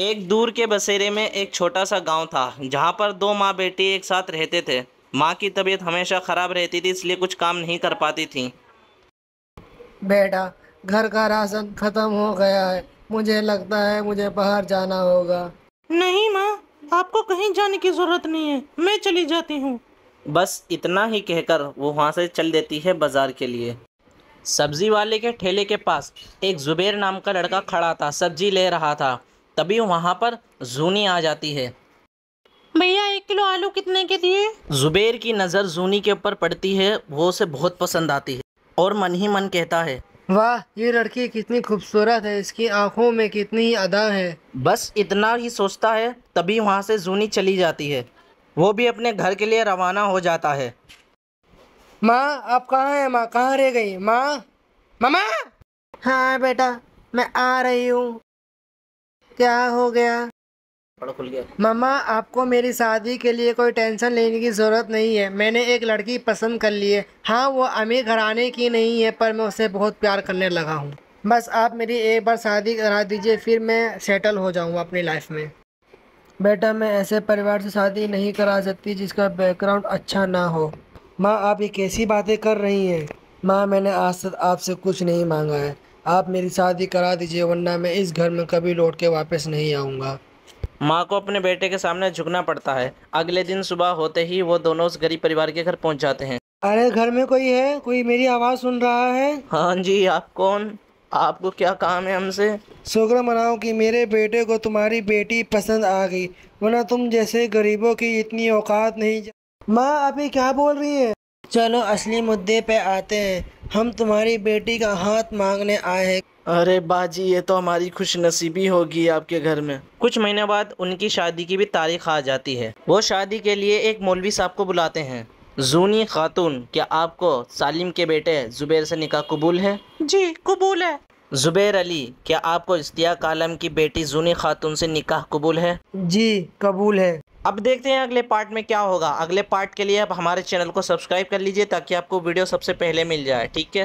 एक दूर के बसेरे में एक छोटा सा गांव था जहां पर दो माँ बेटी एक साथ रहते थे माँ की तबीयत हमेशा ख़राब रहती थी इसलिए कुछ काम नहीं कर पाती थी बेटा घर का राशन खत्म हो गया है मुझे लगता है मुझे बाहर जाना होगा नहीं माँ आपको कहीं जाने की ज़रूरत नहीं है मैं चली जाती हूँ बस इतना ही कहकर वो वहाँ से चल देती है बाज़ार के लिए सब्ज़ी वाले के ठेले के पास एक जुबेर नाम का लड़का खड़ा था सब्जी ले रहा था तभी वहाँ पर जूनी आ जाती है भैया एक किलो आलू कितने के दिए जुबेर की नज़र जूनी के ऊपर पड़ती है वो उसे बहुत पसंद आती है और मन ही मन कहता है वाह ये लड़की कितनी खूबसूरत है इसकी आंखों में कितनी अदा है बस इतना ही सोचता है तभी वहाँ से जूनी चली जाती है वो भी अपने घर के लिए रवाना हो जाता है माँ आप कहाँ हैं माँ कहाँ रह गई माँ मामा हाँ बेटा मैं आ रही हूँ क्या हो गया खुल गया आपको मेरी शादी के लिए कोई टेंशन लेने की ज़रूरत नहीं है मैंने एक लड़की पसंद कर ली है हाँ वो अमीर घराने की नहीं है पर मैं उसे बहुत प्यार करने लगा हूँ बस आप मेरी एक बार शादी करा दीजिए फिर मैं सेटल हो जाऊँगा अपनी लाइफ में बेटा मैं ऐसे परिवार से शादी नहीं करा सकती जिसका बैकग्राउंड अच्छा ना हो माँ आप ये कैसी बातें कर रही हैं माँ मैंने आज तक आपसे कुछ नहीं मांगा है आप मेरी शादी करा दीजिए वरना मैं इस घर में कभी लौट के वापस नहीं आऊँगा माँ को अपने बेटे के सामने झुकना पड़ता है अगले दिन सुबह होते ही वो दोनों उस गरीब परिवार के घर पहुँच जाते हैं अरे घर में कोई है कोई मेरी आवाज़ सुन रहा है हाँ जी आप कौन आपको क्या काम है हमसे शुक्र मनाओ कि मेरे बेटे को तुम्हारी बेटी पसंद आ गई वरना तुम जैसे गरीबों की इतनी औकात नहीं माँ अभी क्या बोल रही है चलो असली मुद्दे पे आते हैं हम तुम्हारी बेटी का हाथ मांगने आए हैं अरे बाजी ये तो हमारी खुशनसीबी होगी आपके घर में कुछ महीने बाद उनकी शादी की भी तारीख आ जाती है वो शादी के लिए एक मौलवी साहब को बुलाते हैं जूनी खातून क्या आपको सालिम के बेटे जुबैर से निकाह कबूल है जी कबूल है जुबैर अली क्या आपको इश्तिया आलम की बेटी जूनी खातून से निकाह कबूल है जी कबूल है अब देखते हैं अगले पार्ट में क्या होगा अगले पार्ट के लिए आप हमारे चैनल को सब्सक्राइब कर लीजिए ताकि आपको वीडियो सबसे पहले मिल जाए ठीक है